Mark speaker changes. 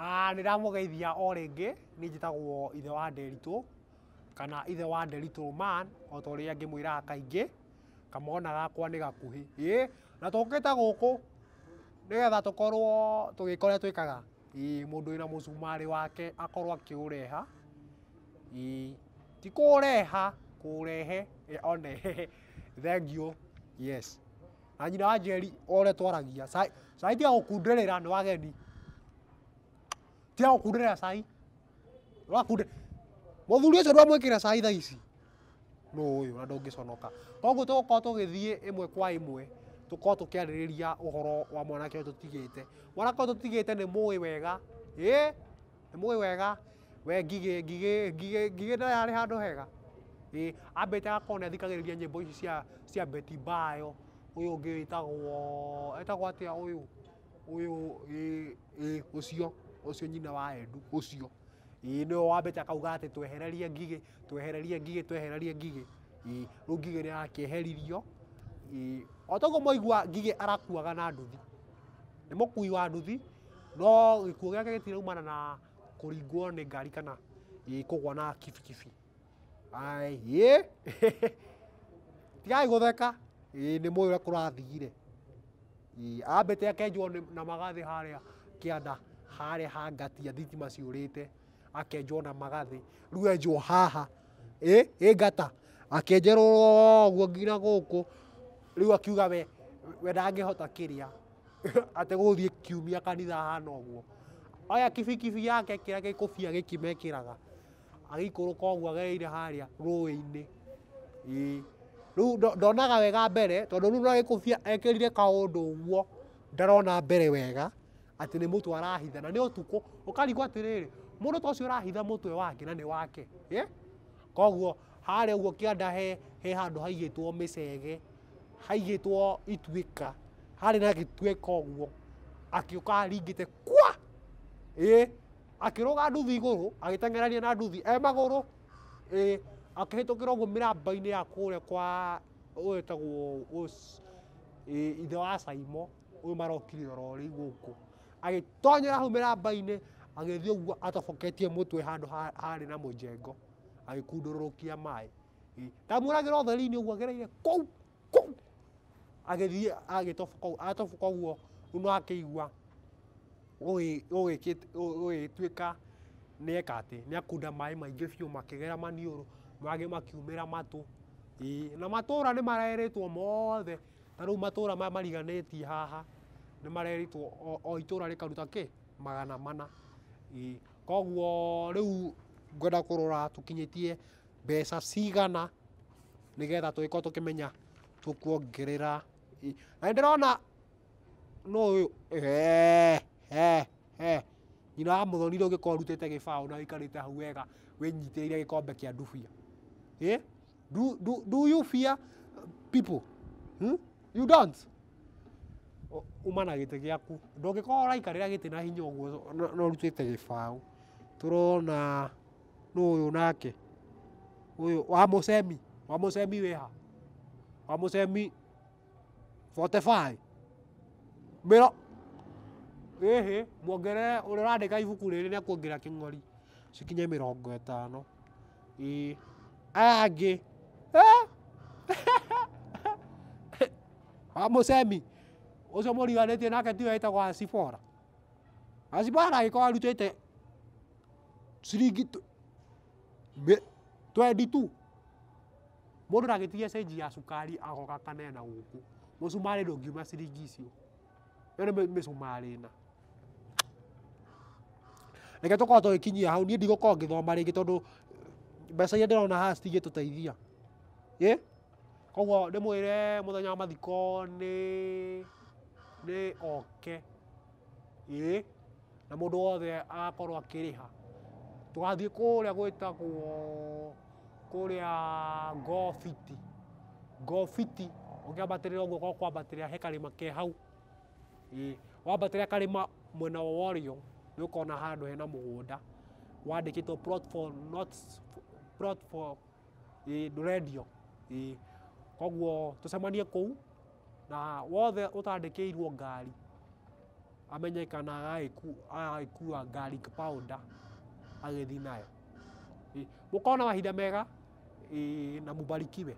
Speaker 1: Ah, nä geithia o rä ngä nä njä tagwo ithe wa nderitå kana ithe wa nderitå man o ta å rä a ngä mwä raga kaingä kamona gakwa nä gakuhä ä na tå kä ta gå kå nä getha tå korwo tå gä twä kaga må ndå na må cumarä wake akorwo akä å reha ti kå reha kå rehe one thengio yes na nyina wa njeri ore twaragia caiti gå kundä rä ra nä wageni tia gukurira cai rakurira muthuri ucio ndwamwikira cai tha ici no uyu na ndungiconoka koguo tugukorwo tugithie imwe kwa imwe tukorwo tukiaririria uhoro wa mwanake ucio tutigite mwanake ucio tutigite ni mui wega ä nä må wega we ngigä ngigä ngigä ngigä ndayarä handå hega ä ambä agakorwo nä athikagä rä ria nyä mbo ici cia cia betibayo å yå å ngä etagwo atä a å yå å yå å cio ucio nyina wa endu ucio ii nä wa mbete akauga atä twehererie ngigä twehererie ngigä twehererie ngigä rä u ngigä nä akäheririo o toguo moigua ngigä arakuaga na nduthi nä må kui wa nduthi no gä kuo gä ake tiraumana na kå ringwo nä ngari kana kå gwa na kibikibi tigai gå theka nä må å rä a kå akenjwo na magathä harä a kä anda harä ha gati ya thitima ciå te akenjwo na magathä rä enjwo haha ä e? ngata ake guo nginya gina rä u akiuga we we ndangähota kä rä a atä thiä kiumia kanitha hana å guo kifiki fi yake kira ke a gä kå agikuru ko mekä raga agä ikå rå ka guo harä a rå ä wega mbere tondå rä u no gä ekirire bia ekä kaå ndå å guo ndarona mbere wega atä nä må twe arahitha na nä å tukå å karigwo atä rä rä må ndå ta å cio å rahitha må twe wake na nä wake koguo harä a å guo kä anda he he handå haigä two mä cege haigä two ituä ka harä na gä tuä å guo akä å karingä te kwa akä rå ga nduthi igå rå agä teng'erania na nduthi e magå rå ä akä hä tå kä ra å guo mä ramba-inä ya kå rä a kwa å etagwo ithe wa caimo å marokire rororä igå kå agitonya rahumira baine agithio agithii atofoketie atoboketie mutwe handu hari na mujengo agikundururukia mai ndamuragira utheri-ini uguo agereire kou kou agithii agitoboka uguo no akiigua ugituika nieka ati niakunda mai maingi biu makigera maniuru magi makiumira matu na matura ni mareretwo mothe na riu matura ma mariganitie haha nä mareritwo o itå ra rä karuta kä magana mana koguo rä u ngwenda kå rora tå kinyä tie mbeca cigana nä getha tå gä korwo tå kä menya tå kuongerä ra na nä ndä rona no nyina wa må thonire å gä korwo rutä te gä baå na å ikarä te hau wega wä nyitä rä ire gä kombe kä a ndubia do, do, do you fear people hmm? you don't uma na gä tä gä aku ndångäkorwo å raikarä ra gä tä na hinya å guo no rutä te gä baå tå rona nå å yå nake å yå wa må cemi wa må cemi wä ha wa må cemi mä ro ähä muongerere å rä a å randä ka ibuku rä rä nä akuongerera kä ng'ori cikinye mä rongo ätano ä aya angä wa må cemi ucio mũriganĩtie nake tiwe etagwo acibora acibora agĩkorwo arutĩte ciringi twendi tu mũndũ ndagĩtigia cenji ya cukari agoka kanena cumarä mũcumarĩ ngiuma ciringi icio ĩyo nĩ mĩcumarĩ ĩna reke tũkorwo tũgĩkinyia hau niĩ ndigũkorwo ngĩthoma rĩngĩ tondũ mbeca iria rona haha tå teithia koguo mwä ndĩmwĩre mũthenya wa mathiko nĩ nä oke ää na må ndå wothe akorwo akä rä ha tå gathiä kå rä a gwä tagwo kå rä a ngobiti ngobiti å ngä ambatä rä ra å guo korwo kwambatä rä a he karä ma ke hau wambatä rä ra karä ma mwena wa wario nä å kona handå hena må gå nda wandä kä two ndå rendio koguo tå cemanie kå u na wothe utandikirwo ngari amenyekana agagikua ngari powder agithii nayo mukona mahinda mega na mubarikiwe